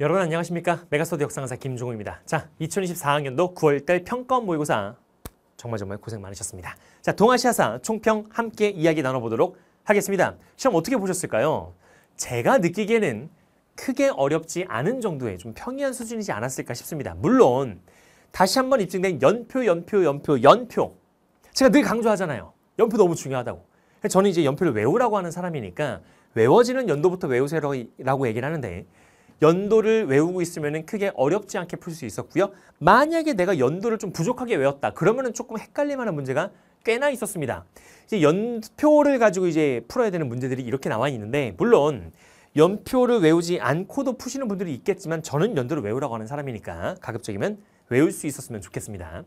여러분 안녕하십니까? 메가스터디 역사강사 김종우입니다. 자, 2024학년도 9월달 평가원 모의고사 정말 정말 고생 많으셨습니다. 자, 동아시아사 총평 함께 이야기 나눠보도록 하겠습니다. 시험 어떻게 보셨을까요? 제가 느끼기에는 크게 어렵지 않은 정도의 좀 평이한 수준이지 않았을까 싶습니다. 물론 다시 한번 입증된 연표, 연표, 연표, 연표 제가 늘 강조하잖아요. 연표 너무 중요하다고. 저는 이제 연표를 외우라고 하는 사람이니까 외워지는 연도부터 외우세요라고 얘기를 하는데 연도를 외우고 있으면 크게 어렵지 않게 풀 수 있었고요. 만약에 내가 연도를 좀 부족하게 외웠다. 그러면 조금 헷갈릴 만한 문제가 꽤나 있었습니다. 이제 연표를 가지고 이제 풀어야 되는 문제들이 이렇게 나와 있는데 물론 연표를 외우지 않고도 푸시는 분들이 있겠지만 저는 연도를 외우라고 하는 사람이니까 가급적이면 외울 수 있었으면 좋겠습니다.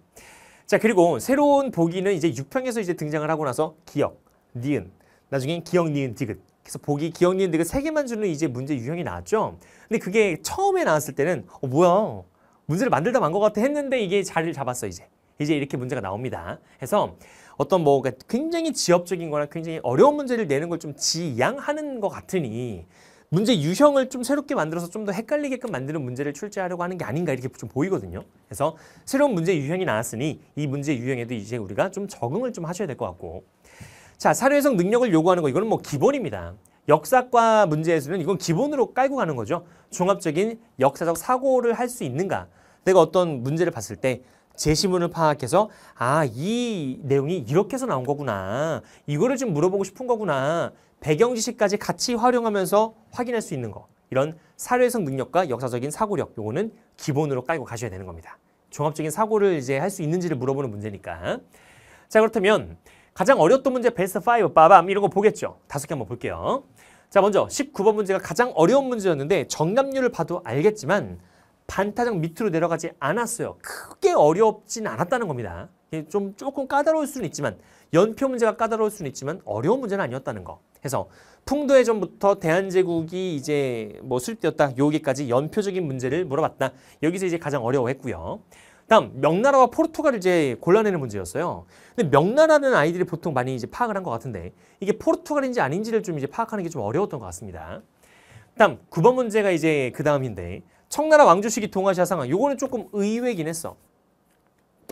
자 그리고 새로운 보기는 이제 6평에서 이제 등장을 하고 나서 기억, 니은, 나중엔 기억, 니은, 디귿 그래서 보기, 기억, 니은, 느그 세 개만 주는 이제 문제 유형이 나왔죠. 근데 그게 처음에 나왔을 때는 어 뭐야 문제를 만들다 만 것 같아 했는데 이게 자리를 잡았어 이제. 이제 이렇게 문제가 나옵니다. 해서 어떤 뭐 굉장히 지엽적인 거나 굉장히 어려운 문제를 내는 걸 좀 지양하는 것 같으니 문제 유형을 좀 새롭게 만들어서 좀 더 헷갈리게끔 만드는 문제를 출제하려고 하는 게 아닌가 이렇게 좀 보이거든요. 그래서 새로운 문제 유형이 나왔으니 이 문제 유형에도 이제 우리가 좀 적응을 좀 하셔야 될 것 같고 자, 사료 해석 능력을 요구하는 거 이거는 뭐 기본입니다. 역사과 문제에서는 이건 기본으로 깔고 가는 거죠. 종합적인 역사적 사고를 할 수 있는가. 내가 어떤 문제를 봤을 때 제시문을 파악해서 아, 이 내용이 이렇게 해서 나온 거구나. 이거를 좀 물어보고 싶은 거구나. 배경 지식까지 같이 활용하면서 확인할 수 있는 거. 이런 사례성 능력과 역사적인 사고력 요거는 기본으로 깔고 가셔야 되는 겁니다. 종합적인 사고를 이제 할 수 있는지를 물어보는 문제니까. 자, 그렇다면 가장 어려웠던 문제 베스트 5 빠밤 이런 거 보겠죠. 다섯 개 한번 볼게요. 자 먼저 19번 문제가 가장 어려운 문제였는데 정답률을 봐도 알겠지만 반타작 밑으로 내려가지 않았어요. 크게 어렵진 않았다는 겁니다. 좀 조금 까다로울 수는 있지만 연표 문제가 까다로울 수는 있지만 어려운 문제는 아니었다는 거. 해서 풍도해전부터 대한제국이 이제 뭐 수립되었다. 여기까지 연표적인 문제를 물어봤다. 여기서 이제 가장 어려워했고요. 다음 명나라와 포르투갈을 이제 골라내는 문제였어요. 근데 명나라는 아이들이 보통 많이 이제 파악을 한 것 같은데 이게 포르투갈인지 아닌지를 좀 이제 파악하는 게 좀 어려웠던 것 같습니다. 다음 9번 문제가 이제 그 다음인데 청나라 왕조 시기 동아시아 상황 요거는 조금 의외긴 했어.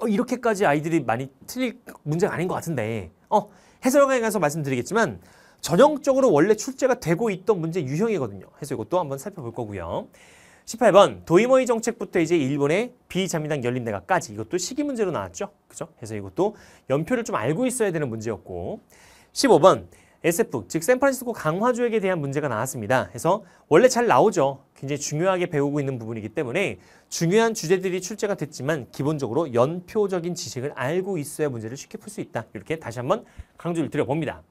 어, 이렇게까지 아이들이 많이 틀릴 문제가 아닌 것 같은데 어 해설강에 가서 말씀드리겠지만 전형적으로 원래 출제가 되고 있던 문제 유형이거든요. 그래서 이것도 한번 살펴볼 거고요. 18번 도이모이 정책부터 이제 일본의 비자민당 열린대가까지 이것도 시기 문제로 나왔죠. 그죠? 그래서 이것도 연표를 좀 알고 있어야 되는 문제였고 15번 SF 즉 샌프란시스코 강화 조약에 대한 문제가 나왔습니다. 그래서 원래 잘 나오죠. 굉장히 중요하게 배우고 있는 부분이기 때문에 중요한 주제들이 출제가 됐지만 기본적으로 연표적인 지식을 알고 있어야 문제를 쉽게 풀 수 있다. 이렇게 다시 한번 강조를 드려봅니다.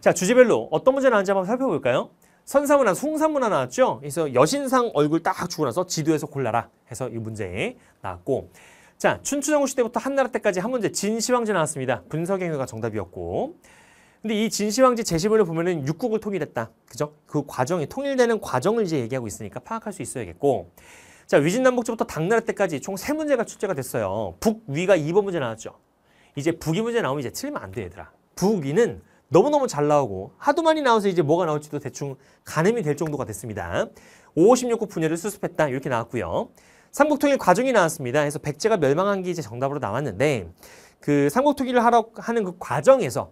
자 주제별로 어떤 문제 나왔는지 한번 살펴볼까요? 선사문화, 숭사문화 나왔죠? 그래서 여신상 얼굴 딱 주고 나서 지도에서 골라라 해서 이 문제 나왔고 자, 춘추전국시대부터 한나라 때까지 한 문제 진시황제 나왔습니다. 분석행위가 정답이었고 근데 이 진시황제 제시문을 보면은 육국을 통일했다. 그죠? 그 과정이 통일되는 과정을 이제 얘기하고 있으니까 파악할 수 있어야겠고 자, 위진남북제부터 당나라 때까지 총 세문제가 출제가 됐어요. 북위가 2번 문제 나왔죠. 이제 북위 문제 나오면 이제 틀리면 안 돼, 얘들아. 북위는 너무너무 잘 나오고 하도 많이 나와서 이제 뭐가 나올지도 대충 가늠이 될 정도가 됐습니다. 556구 분열을 수습했다 이렇게 나왔고요. 삼국통일 과정이 나왔습니다. 그래서 백제가 멸망한 게 이제 정답으로 나왔는데 그 삼국통일을 하러 하는 그 과정에서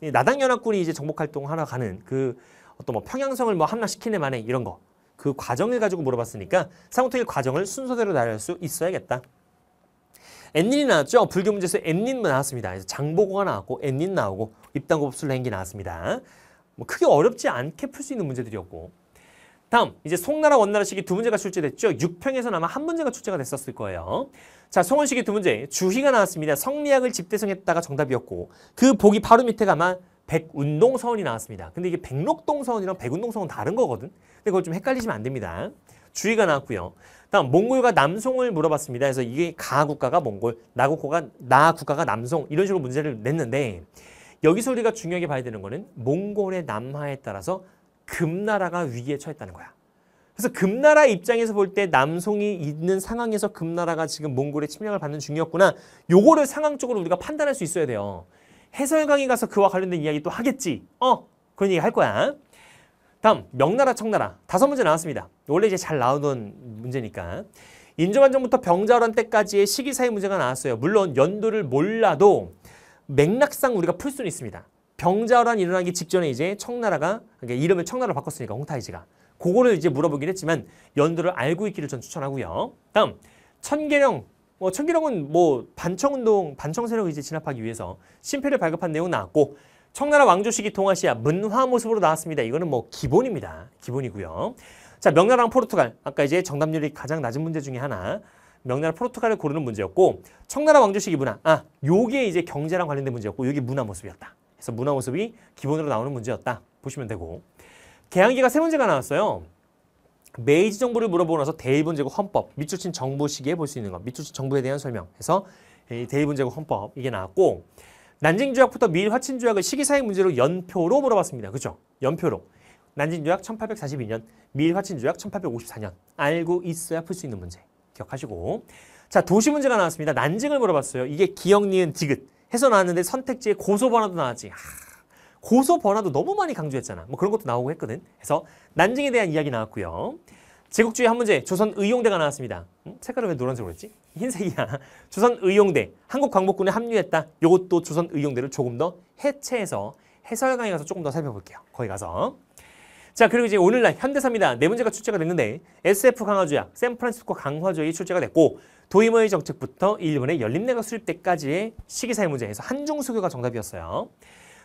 나당연합군이 이제 정복활동 을 하러 가는 그 어떤 뭐 평양성을 뭐 함락시키네 만에 이런 거 그 과정을 가지고 물어봤으니까 삼국통일 과정을 순서대로 나열할 수 있어야겠다. 엔닌이 나왔죠. 불교 문제에서 엔닌 뭐 나왔습니다. 장보고가 나왔고 엔닌 나오고 입당곱술로 행기 나왔습니다. 뭐 크게 어렵지 않게 풀 수 있는 문제들이었고 다음 이제 송나라 원나라 시기 두 문제가 출제됐죠. 6평에서는 아마 한 문제가 출제가 됐었을 거예요. 자 송원 시기 두 문제 주희가 나왔습니다. 성리학을 집대성했다가 정답이었고 그 보기 바로 밑에 가면 백운동 서원이 나왔습니다. 근데 이게 백록동 서원이랑 백운동 서원 다른 거거든. 근데 그걸 좀 헷갈리시면 안 됩니다. 주희가 나왔고요. 다음 몽골과 남송을 물어봤습니다. 그래서 이게 가 국가가 몽골, 나 국가가 나 국가가 남송 이런 식으로 문제를 냈는데 여기서 우리가 중요하게 봐야 되는 거는 몽골의 남하에 따라서 금나라가 위기에 처했다는 거야. 그래서 금나라 입장에서 볼 때 남송이 있는 상황에서 금나라가 지금 몽골의 침략을 받는 중이었구나. 요거를 상황적으로 우리가 판단할 수 있어야 돼요. 해설 강의 가서 그와 관련된 이야기 또 하겠지. 어, 그런 얘기 할 거야. 다음 명나라 청나라 다섯 문제 나왔습니다. 원래 이제 잘 나오던 문제니까 인조반정부터 병자호란 때까지의 시기사의 문제가 나왔어요. 물론 연도를 몰라도 맥락상 우리가 풀 수는 있습니다. 병자호란 일어나기 직전에 이제 청나라가 그러니까 이름을 청나라로 바꿨으니까 홍타이지가 그거를 이제 물어보긴 했지만 연도를 알고 있기를 전 추천하고요. 다음 천계령 뭐 천계령은 뭐 반청운동 반청세력 이제 진압하기 위해서 심폐를 발급한 내용 나왔고 청나라 왕조시기 동아시아 문화 모습으로 나왔습니다. 이거는 뭐 기본입니다. 기본이고요. 자, 명나라랑 포르투갈. 아까 이제 정답률이 가장 낮은 문제 중에 하나. 명나라 포르투갈을 고르는 문제였고 청나라 왕조시기 문화. 아, 요게 이제 경제랑 관련된 문제였고 여기 문화 모습이었다. 그래서 문화 모습이 기본으로 나오는 문제였다. 보시면 되고. 개항기가 세 문제가 나왔어요. 메이지 정부를 물어보고 나서 대일본 제국 헌법, 밑줄친 정부 시기에 볼 수 있는 것, 밑줄친 정부에 대한 설명 해서 대일본 제국 헌법 이게 나왔고 난징 조약부터 미일 화친 조약을 시기상의 문제로 연표로 물어봤습니다. 그죠? 연표로. 난징 조약 1842년, 미일 화친 조약 1854년. 알고 있어야 풀 수 있는 문제. 기억하시고. 자, 도시 문제가 나왔습니다. 난징을 물어봤어요. 이게 기억, 니은, 디귿. 해서 나왔는데 선택지에 고소 번화도 나왔지. 하, 고소 번화도 너무 많이 강조했잖아. 뭐 그런 것도 나오고 했거든. 그래서 난징에 대한 이야기 나왔고요. 제국주의 한 문제 조선의용대가 나왔습니다. 음? 색깔을 왜 노란색으로 했지? 흰색이야. 조선의용대 한국광복군에 합류했다. 이것도 조선의용대를 조금 더 해체해서 해설강에 가서 조금 더 살펴볼게요. 거기 가서. 자 그리고 이제 오늘날 현대사입니다. 네 문제가 출제가 됐는데 SF 강화조약, 샌프란시스코 강화조약이 출제가 됐고 도이머의 정책부터 일본의 열립내각 수립 때까지의 시기사회 문제에서 한중수교가 정답이었어요.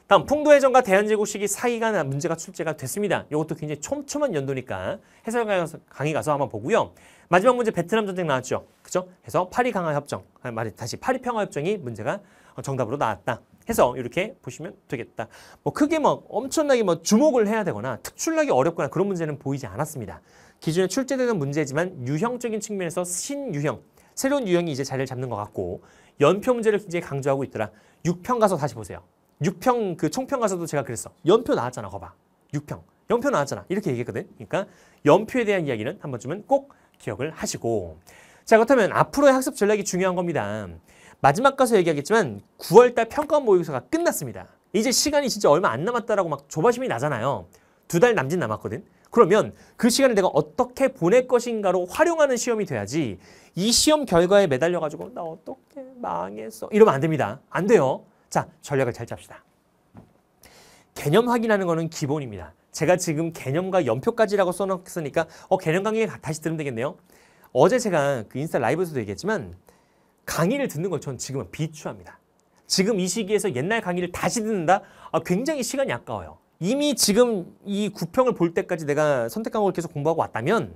다음 풍도해전과 대한제국 시기 사이가 문제가 출제가 됐습니다. 이것도 굉장히 촘촘한 연도니까 해설 강의 가서 한번 보고요. 마지막 문제 베트남 전쟁 나왔죠. 그죠? 해서 파리 강화 협정, 아, 말이 다시 파리 평화 협정이 문제가 어, 정답으로 나왔다. 해서 이렇게 보시면 되겠다. 뭐 크게 뭐 엄청나게 뭐 주목을 해야 되거나 특출나기 어렵거나 그런 문제는 보이지 않았습니다. 기존에 출제되는 문제지만 유형적인 측면에서 신유형, 새로운 유형이 이제 자리를 잡는 것 같고 연표 문제를 굉장히 강조하고 있더라. 6편 가서 다시 보세요. 6평 그 총평 가서도 제가 그랬어. 연표 나왔잖아. 거봐. 6평. 연표 나왔잖아. 이렇게 얘기했거든. 그러니까 연표에 대한 이야기는 한 번쯤은 꼭 기억을 하시고 자 그렇다면 앞으로의 학습 전략이 중요한 겁니다. 마지막 가서 얘기하겠지만 9월달 평가 모의고사가 끝났습니다. 이제 시간이 진짜 얼마 안 남았다라고 막 조바심이 나잖아요. 두 달 남짓 남았거든. 그러면 그 시간을 내가 어떻게 보낼 것인가로 활용하는 시험이 돼야지 이 시험 결과에 매달려가지고 나 어떻게 망했어 이러면 안 됩니다. 안 돼요. 자, 전략을 잘 짭시다. 개념 확인하는 거는 기본입니다. 제가 지금 개념과 연표까지라고 써놨으니까 어 개념 강의 다시 들으면 되겠네요. 어제 제가 그 인스타 라이브에서도 얘기했지만 강의를 듣는 걸전 지금은 비추합니다. 지금 이 시기에서 옛날 강의를 다시 듣는다? 아, 굉장히 시간이 아까워요. 이미 지금 이 구평을 볼 때까지 내가 선택 과목을 계속 공부하고 왔다면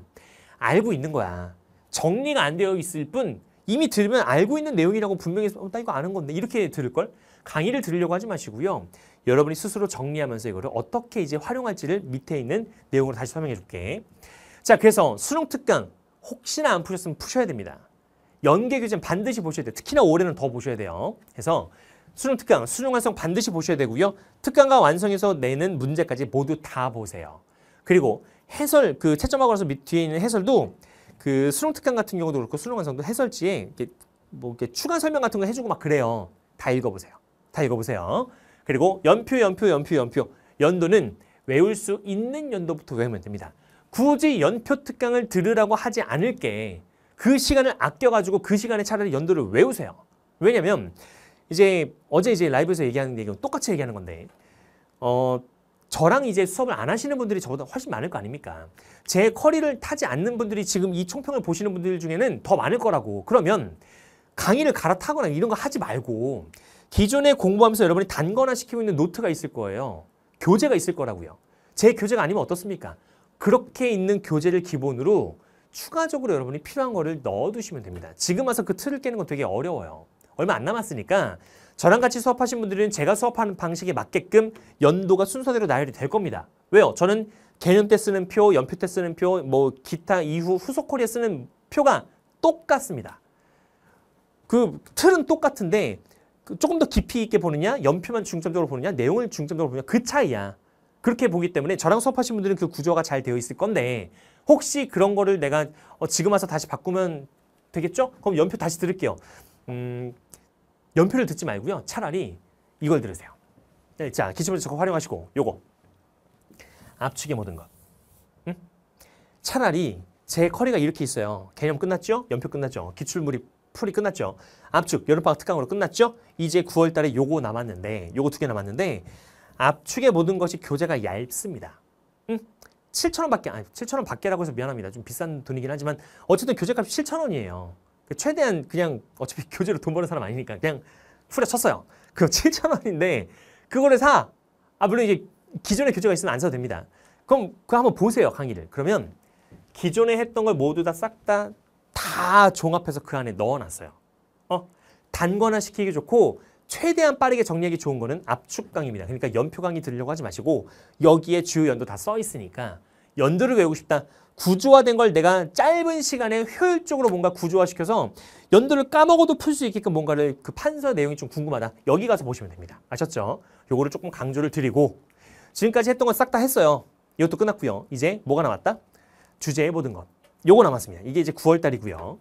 알고 있는 거야. 정리가 안 되어 있을 뿐 이미 들으면 알고 있는 내용이라고 분명히 어, 나 이거 아는 건데 이렇게 들을걸? 강의를 들으려고 하지 마시고요. 여러분이 스스로 정리하면서 이거를 어떻게 이제 활용할지를 밑에 있는 내용으로 다시 설명해 줄게. 자, 그래서 수능 특강 혹시나 안 푸셨으면 푸셔야 됩니다. 연계 교재는 반드시 보셔야 돼요. 특히나 올해는 더 보셔야 돼요. 그래서 수능 특강, 수능 완성 반드시 보셔야 되고요. 특강과 완성해서 내는 문제까지 모두 다 보세요. 그리고 해설, 그 채점하고 나서 밑 뒤에 있는 해설도 그 수능 특강 같은 경우도 그렇고 수능 완성도 해설지에 이렇게 뭐 이렇게 추가 설명 같은 거 해주고 막 그래요. 다 읽어보세요. 다 읽어보세요. 그리고 연표, 연표, 연표, 연표. 연도는 외울 수 있는 연도부터 외우면 됩니다. 굳이 연표 특강을 들으라고 하지 않을게. 그 시간을 아껴가지고 그 시간에 차라리 연도를 외우세요. 왜냐면 이제 어제 이제 라이브에서 얘기하는 얘기는 똑같이 얘기하는 건데 어 저랑 이제 수업을 안 하시는 분들이 저보다 훨씬 많을 거 아닙니까? 제 커리를 타지 않는 분들이 지금 이 총평을 보시는 분들 중에는 더 많을 거라고. 그러면 강의를 갈아타거나 이런 거 하지 말고 기존에 공부하면서 여러분이 단거나 시키고 있는 노트가 있을 거예요. 교재가 있을 거라고요. 제 교재가 아니면 어떻습니까? 그렇게 있는 교재를 기본으로 추가적으로 여러분이 필요한 거를 넣어두시면 됩니다. 지금 와서 그 틀을 깨는 건 되게 어려워요. 얼마 안 남았으니까 저랑 같이 수업하신 분들은 제가 수업하는 방식에 맞게끔 연도가 순서대로 나열이 될 겁니다. 왜요? 저는 개념 때 쓰는 표, 연표 때 쓰는 표, 뭐 기타 이후 후속 코리에 쓰는 표가 똑같습니다. 그 틀은 똑같은데 그 조금 더 깊이 있게 보느냐, 연표만 중점적으로 보느냐, 내용을 중점적으로 보느냐 그 차이야. 그렇게 보기 때문에 저랑 수업하신 분들은 그 구조가 잘 되어 있을 건데 혹시 그런 거를 내가 어, 지금 와서 다시 바꾸면 되겠죠? 그럼 연표 다시 들을게요. 음, 연표를 듣지 말고요. 차라리 이걸 들으세요. 네, 자, 기초문제 적극 활용하시고 요거 압축의 모든 것. 응? 차라리 제 커리가 이렇게 있어요. 개념 끝났죠? 연표 끝났죠? 기출물이 풀이 끝났죠. 압축, 여름방학 특강으로 끝났죠. 이제 9월 달에 요거 남았는데, 요거 두 개 남았는데 압축의 모든 것이 교재가 얇습니다. 응? 7천 원밖에, 아니 7천 원 밖에라고 해서 미안합니다. 좀 비싼 돈이긴 하지만 어쨌든 교재값이 7천 원이에요. 최대한 그냥 어차피 교재로 돈 버는 사람 아니니까 그냥 후려쳤어요. 그 7천 원인데 그거를 사! 아 물론 이제 기존의 교재가 있으면 안 사도 됩니다. 그럼 그거 한번 보세요 강의를. 그러면 기존에 했던 걸 모두 다싹다 다 종합해서 그 안에 넣어놨어요. 어? 단권화시키기 좋고 최대한 빠르게 정리하기 좋은 거는 압축강입니다. 그러니까 연표강이 들으려고 하지 마시고 여기에 주요 연도 다 써 있으니까 연도를 외우고 싶다. 구조화된 걸 내가 짧은 시간에 효율적으로 뭔가 구조화시켜서 연도를 까먹어도 풀 수 있게끔 뭔가를 그 판서 내용이 좀 궁금하다. 여기 가서 보시면 됩니다. 아셨죠? 요거를 조금 강조를 드리고 지금까지 했던 건 싹 다 했어요. 이것도 끝났고요. 이제 뭐가 남았다? 주제의 모든 것. 요거 남았습니다. 이게 이제 9월달이고요.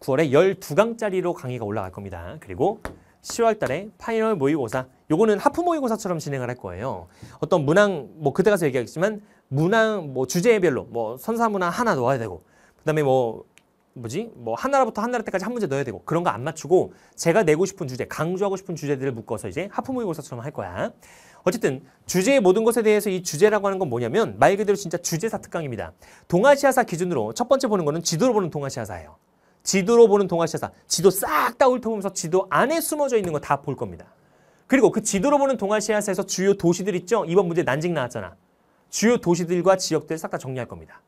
9월에 12강짜리로 강의가 올라갈 겁니다. 그리고 10월 달에 파이널 모의고사 요거는 하프 모의고사처럼 진행을 할 거예요. 어떤 문항 뭐 그때 가서 얘기하겠지만 문항 뭐 주제별로 뭐 선사문항 하나 넣어야 되고 그다음에 뭐 뭐지? 뭐 하나부터 하나 때까지 한 문제 넣어야 되고 그런 거 안 맞추고 제가 내고 싶은 주제, 강조하고 싶은 주제들을 묶어서 이제 하프 모의고사처럼 할 거야. 어쨌든 주제의 모든 것에 대해서 이 주제라고 하는 건 뭐냐면 말 그대로 진짜 주제사 특강입니다. 동아시아사 기준으로 첫 번째 보는 거는 지도로 보는 동아시아사예요. 지도로 보는 동아시아사. 지도 싹 다 훑어보면서 지도 안에 숨어져 있는 거 다 볼 겁니다. 그리고 그 지도로 보는 동아시아사에서 주요 도시들 있죠? 이번 문제 난징 나왔잖아. 주요 도시들과 지역들 싹 다 정리할 겁니다.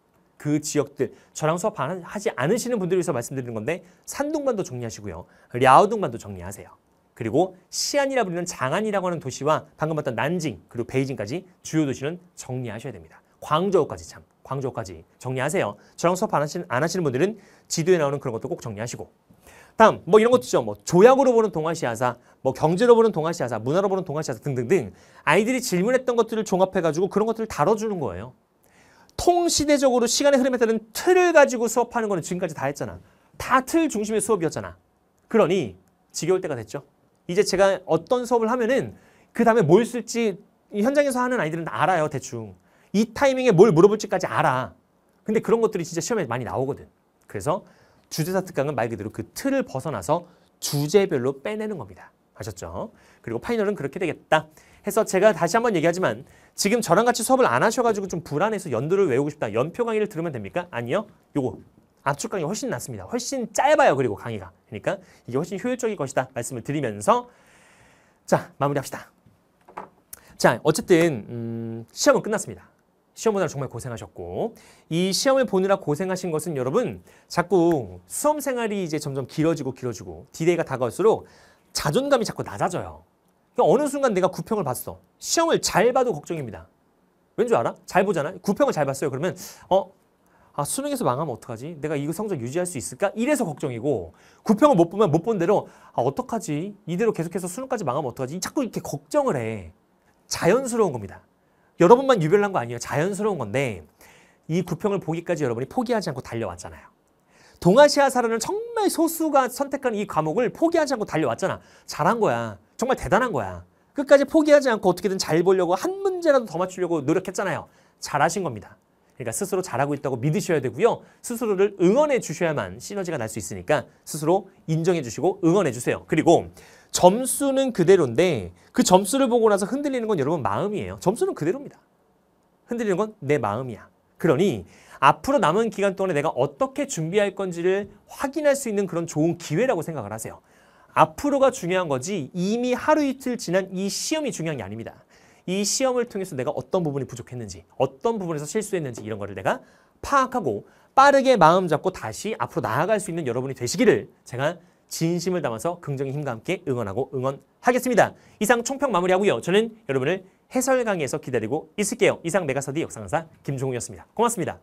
그 지역들 저랑 수업하지 않으시는 분들 위해서 말씀드리는 건데 산둥반도 정리하시고요. 랴오둥반도 정리하세요. 그리고 시안이라 불리는 장안이라고 하는 도시와 방금 봤던 난징 그리고 베이징까지 주요 도시는 정리하셔야 됩니다. 광저우까지 참 광저우까지 정리하세요. 저랑 수업 안 하시는, 안 하시는 분들은 지도에 나오는 그런 것도 꼭 정리하시고 다음 뭐 이런 것도 있죠. 뭐 조약으로 보는 동아시아사, 뭐 경제로 보는 동아시아사, 문화로 보는 동아시아사 등등등 아이들이 질문했던 것들을 종합해가지고 그런 것들을 다뤄주는 거예요. 통시대적으로 시간의 흐름에 따른 틀을 가지고 수업하는 거는 지금까지 다 했잖아. 다 틀 중심의 수업이었잖아. 그러니 지겨울 때가 됐죠. 이제 제가 어떤 수업을 하면은 그 다음에 뭘 쓸지 현장에서 하는 아이들은 알아요 대충. 이 타이밍에 뭘 물어볼지까지 알아. 근데 그런 것들이 진짜 시험에 많이 나오거든. 그래서 주제사 특강은 말 그대로 그 틀을 벗어나서 주제별로 빼내는 겁니다. 아셨죠? 그리고 파이널은 그렇게 되겠다. 해서 제가 다시 한번 얘기하지만 지금 저랑 같이 수업을 안 하셔가지고 좀 불안해서 연도를 외우고 싶다. 연표 강의를 들으면 됩니까? 아니요. 요거 압축 강의 훨씬 낫습니다. 훨씬 짧아요. 그리고 강의가. 그러니까 이게 훨씬 효율적인 것이다. 말씀을 드리면서 자 마무리합시다. 자 어쨌든 음, 시험은 끝났습니다. 시험 보느라 정말 고생하셨고 이 시험을 보느라 고생하신 것은 여러분 자꾸 수험 생활이 이제 점점 길어지고 길어지고 디데이가 다가올수록 자존감이 자꾸 낮아져요. 그러니까 어느 순간 내가 구평을 봤어. 시험을 잘 봐도 걱정입니다. 왠 줄 알아? 잘 보잖아. 구평을 잘 봤어요. 그러면 어? 아 수능에서 망하면 어떡하지? 내가 이거 성적 유지할 수 있을까? 이래서 걱정이고 구평을 못 보면 못 본 대로 아 어떡하지? 이대로 계속해서 수능까지 망하면 어떡하지? 자꾸 이렇게 걱정을 해. 자연스러운 겁니다. 여러분만 유별난 거 아니에요. 자연스러운 건데 이 구평을 보기까지 여러분이 포기하지 않고 달려왔잖아요. 동아시아 사례는 정말 소수가 선택한 이 과목을 포기하지 않고 달려왔잖아. 잘한 거야. 정말 대단한 거야. 끝까지 포기하지 않고 어떻게든 잘 보려고 한 문제라도 더 맞추려고 노력했잖아요. 잘하신 겁니다. 그러니까 스스로 잘하고 있다고 믿으셔야 되고요. 스스로를 응원해 주셔야만 시너지가 날 수 있으니까 스스로 인정해 주시고 응원해 주세요. 그리고 점수는 그대로인데 그 점수를 보고 나서 흔들리는 건 여러분 마음이에요. 점수는 그대로입니다. 흔들리는 건 내 마음이야. 그러니 앞으로 남은 기간 동안에 내가 어떻게 준비할 건지를 확인할 수 있는 그런 좋은 기회라고 생각을 하세요. 앞으로가 중요한 거지 이미 하루 이틀 지난 이 시험이 중요한 게 아닙니다. 이 시험을 통해서 내가 어떤 부분이 부족했는지 어떤 부분에서 실수했는지 이런 거를 내가 파악하고 빠르게 마음 잡고 다시 앞으로 나아갈 수 있는 여러분이 되시기를 제가 진심을 담아서 긍정의 힘과 함께 응원하고 응원하겠습니다. 이상 총평 마무리하고요. 저는 여러분을 해설 강의에서 기다리고 있을게요. 이상 메가서디 역사강사 김종우였습니다. 고맙습니다.